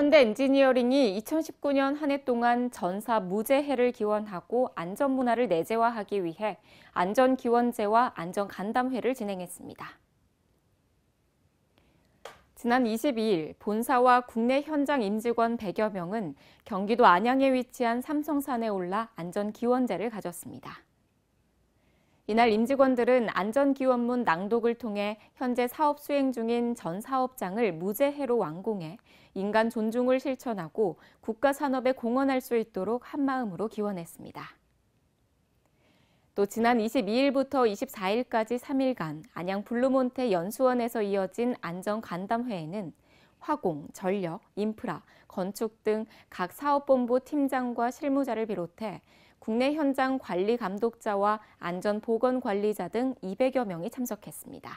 현대 엔지니어링이 2019년 한 해 동안 전사 무제해를 기원하고 안전 문화를 내재화하기 위해 안전 기원제와 안전 간담회를 진행했습니다. 지난 22일 본사와 국내 현장 임직원 100여 명은 경기도 안양에 위치한 삼성산에 올라 안전 기원제를 가졌습니다. 이날 임직원들은 안전기원문 낭독을 통해 현재 사업 수행 중인 전 사업장을 무제해로 완공해 인간 존중을 실천하고 국가 산업에 공헌할 수 있도록 한마음으로 기원했습니다. 또 지난 22일부터 24일까지 3일간 안양 블루몬테 연수원에서 이어진 안전 간담회에는 화공, 전력, 인프라, 건축 등 각 사업본부 팀장과 실무자를 비롯해 국내 현장 관리 감독자와 안전 보건 관리자 등 200여 명이 참석했습니다.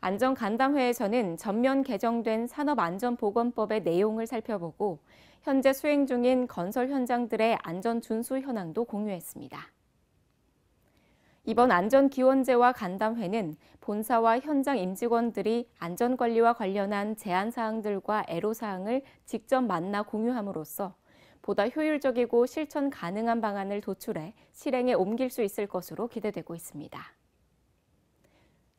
안전간담회에서는 전면 개정된 산업안전보건법의 내용을 살펴보고 현재 수행 중인 건설 현장들의 안전 준수 현황도 공유했습니다. 이번 안전기원제와 간담회는 본사와 현장 임직원들이 안전관리와 관련한 제한사항들과 애로사항을 직접 만나 공유함으로써 보다 효율적이고 실천 가능한 방안을 도출해 실행에 옮길 수 있을 것으로 기대되고 있습니다.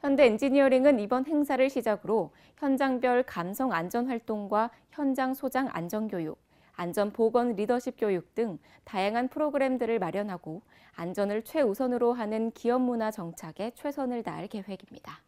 현대 엔지니어링은 이번 행사를 시작으로 현장별 감성 안전 활동과 현장 소장 안전 교육, 안전 보건 리더십 교육 등 다양한 프로그램들을 마련하고 안전을 최우선으로 하는 기업 문화 정착에 최선을 다할 계획입니다.